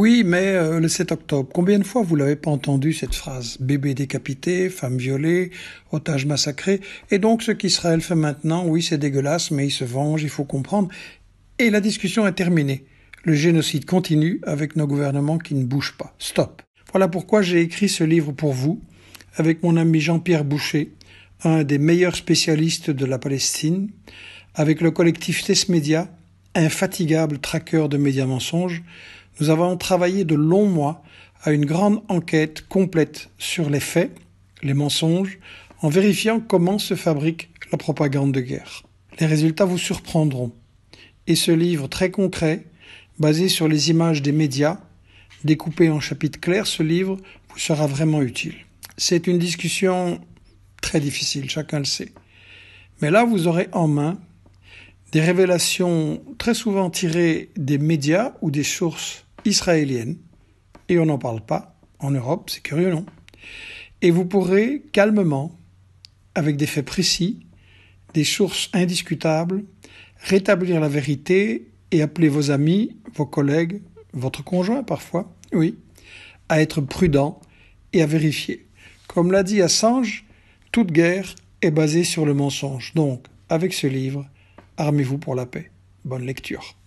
Oui, mais euh, le 7 octobre, combien de fois vous l'avez pas entendu cette phrase Bébé décapité, femme violée, otage massacré. Et donc ce qu'Israël fait maintenant, oui c'est dégueulasse, mais il se venge, il faut comprendre. Et la discussion est terminée. Le génocide continue avec nos gouvernements qui ne bougent pas. Stop. Voilà pourquoi j'ai écrit ce livre pour vous, avec mon ami Jean-Pierre Boucher, un des meilleurs spécialistes de la Palestine, avec le collectif Tess Media, infatigable traqueur de médias mensonges, nous avons travaillé de longs mois à une grande enquête complète sur les faits, les mensonges, en vérifiant comment se fabrique la propagande de guerre. Les résultats vous surprendront. Et ce livre très concret, basé sur les images des médias, découpé en chapitres clairs, ce livre vous sera vraiment utile. C'est une discussion très difficile, chacun le sait. Mais là, vous aurez en main des révélations très souvent tirées des médias ou des sources israéliennes, et on n'en parle pas en Europe, c'est curieux, non Et vous pourrez calmement, avec des faits précis, des sources indiscutables, rétablir la vérité et appeler vos amis, vos collègues, votre conjoint parfois, oui, à être prudent et à vérifier. Comme l'a dit Assange, toute guerre est basée sur le mensonge. Donc, avec ce livre, Armez-vous pour la paix. Bonne lecture.